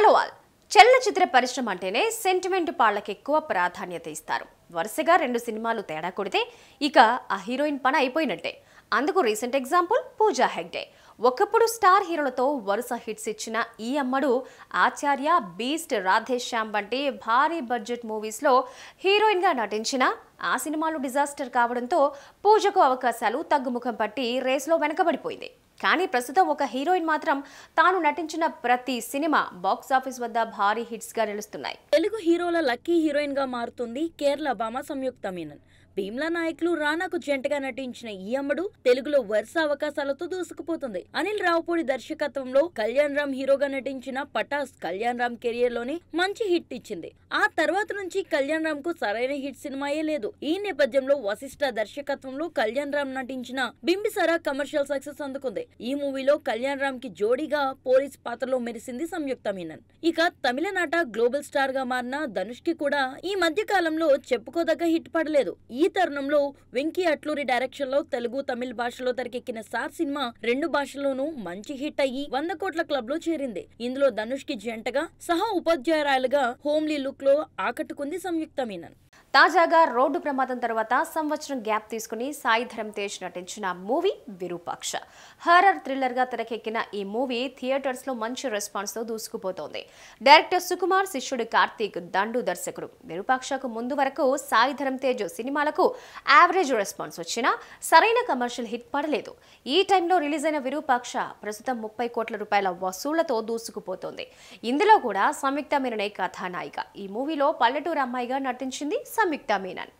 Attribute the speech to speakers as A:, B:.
A: hello all చలనచిత్ర పరిశ్రమ అంటేనే సెంటిమెంట్ పాళ్ళకి ఎక్కువ ప్రాధాన్యత ఇస్తారు వరుసగా రెండు సినిమాలు తేడా కొడితే ఇక ఆ హీరోయిన్ పని అయిపోయినట్టే అందుకు రీసెంట్ ఎగ్జాంపుల్ పూజా హెగ్డే ఒకప్పుడు స్టార్ హీరోలతో వరుస హిట్స్ ఇచ్చిన ఈ అమ్మడు ఆచార్య బీస్ట్ రాధేశ్యామ్ వంటి భారీ బడ్జెట్ మూవీస్లో హీరోయిన్గా నటించిన ఆ సినిమాలు డిజాస్టర్ కావడంతో పూజకు అవకాశాలు తగ్గుముఖం పట్టి రేస్లో వెనకబడిపోయింది కానీ ప్రస్తుతం ఒక హీరోయిన్ మాత్రం తాను నటించిన ప్రతి సినిమా బాక్స్
B: ఆఫీస్ వద్ద భారీ హిట్స్ గా నిలుస్తున్నాయి తెలుగు హీరోల లక్కీ హీరోయిన్ గా మారుతుంది కేరళ భామ సంయుక్త మీనన్ భీమ్లా నాయకులు రానాకు జంటగా నటించిన ఈ అమ్మడు తెలుగులో వరుస అవకాశాలతో దూసుకుపోతుంది అనిల్ రావుపూడి దర్శకత్వంలో కళ్యాణ్ రామ్ హీరోగా నటించిన పటాస్ కళ్యాణ్ రామ్ కెరియర్ లోనే మంచి హిట్ ఇచ్చింది ఆ తర్వాత నుంచి కళ్యాణ్ రామ్ కు సరైన హిట్ సినిమాయే లేదు రాలేదు ఈ నేపథ్యంలో వశిష్ఠ దర్శకత్వంలో కళ్యాణ్ రామ్ నటించిన బింబిసారా కమర్షియల్ సక్సెస్ అందుకుంది ఈ మూవీలో కళ్యాణ్ రామ్ కి జోడీగా పోలీస్ పాత్రలో మెరిసింది సంయుక్త మీనన్ ఇక తమిళనాట గ్లోబల్ స్టార్ గా మారిన ధనుష్ కి కూడా ఈ మధ్య కాలంలో చెప్పుకోదగ్గ హిట్ పడలేదు ఈ తరుణంలో వెంకీ అట్లూరి డైరెక్షన్ లో తెలుగు తమిళ భాషలో తెరకెక్కిన సార్ సినిమా రెండు భాషల్లోనూ మంచి హిట్ అయ్యి వంద కోట్ల క్లబ్ లో చేరింది ఇందులో ధనుష్ కి జంటగా సహా ఉపాధ్యాయురాలుగా హోమ్లీ లుక్ లో ఆకట్టుకుంది సంయుక్త మీనన్ తాజాగా
A: రోడ్డు ప్రమాదం తర్వాత సంవత్సరం గ్యాప్ తీసుకుని సాయి ధరమ్ తేజ్ నటించిన మూవీ విరూపాక్ష హర్రర్ థ్రిల్లర్గా తెరకెక్కిన ఈ మూవీ థియేటర్స్లో మంచి రెస్పాన్స్ తో దూసుకుపోతోంది డైరెక్టర్ సుకుమార్ శిష్యుడు కార్తీక్ దండు దర్శకుడు విరూపాక్షకు ముందు వరకు సాయి ధరమ్ తేజ్ సినిమాలకు యావరేజ్ రెస్పాన్స్ వచ్చినా సరైన కమర్షియల్ హిట్ పడలేదు ఈ టైంలో రిలీజ్ అయిన విరూపాక్ష ప్రస్తుతం ముప్పై కోట్ల రూపాయల వసూళ్లతో దూసుకుపోతోంది ఇందులో కూడా సంయుక్త మీరనే కథానాయిక ఈ మూవీలో పల్లెటూరు అమ్మాయిగా నటించింది समीक्ता मेनन